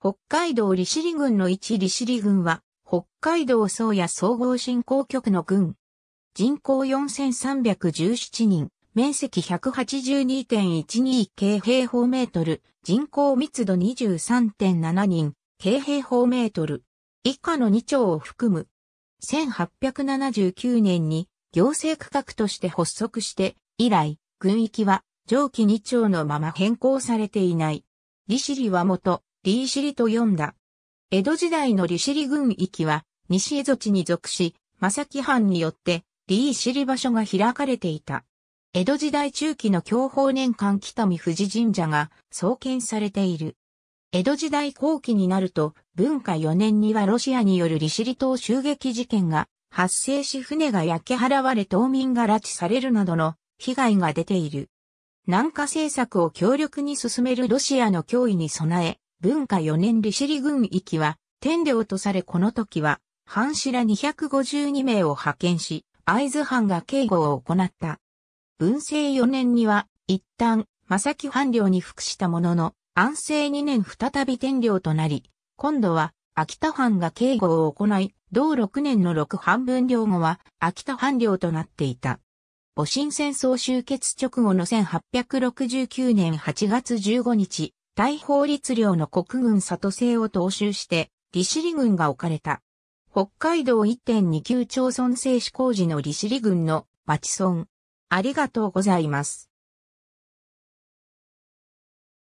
北海道利尻郡の一利尻郡は、北海道宗谷総合振興局の郡。人口4317人、面積182.12京平方メートル、人口密度23.7人、京平方メートル。以下の2兆を含む。1879年に行政区画として発足して、以来、軍域は上記2兆のまま変更されていない。利尻は元、利尻と呼んだ。江戸時代の利尻郡域は、西蝦夷地に属し、正木藩によって、利尻場所が開かれていた。江戸時代中期の享保年間北見富士神社が創建されている。江戸時代後期になると、文化4年にはロシアによる利尻島襲撃事件が発生し船が焼き払われ島民が拉致されるなどの被害が出ている。南下政策を強力に進めるロシアの脅威に備え、文化4年利尻軍域は、天領とされこの時は、藩士ら252名を派遣し、会津藩が警護を行った。文政4年には、一旦、正木藩領に服したものの、安政2年再び天領となり、今度は、秋田藩が警護を行い、同6年の6半分領後は、秋田藩領となっていた。戊辰戦争終結直後の1869年8月15日、大法律領の国軍里政を踏襲して、利尻軍が置かれた。北海道1.29町村制施工時の利尻軍の町村。ありがとうございます。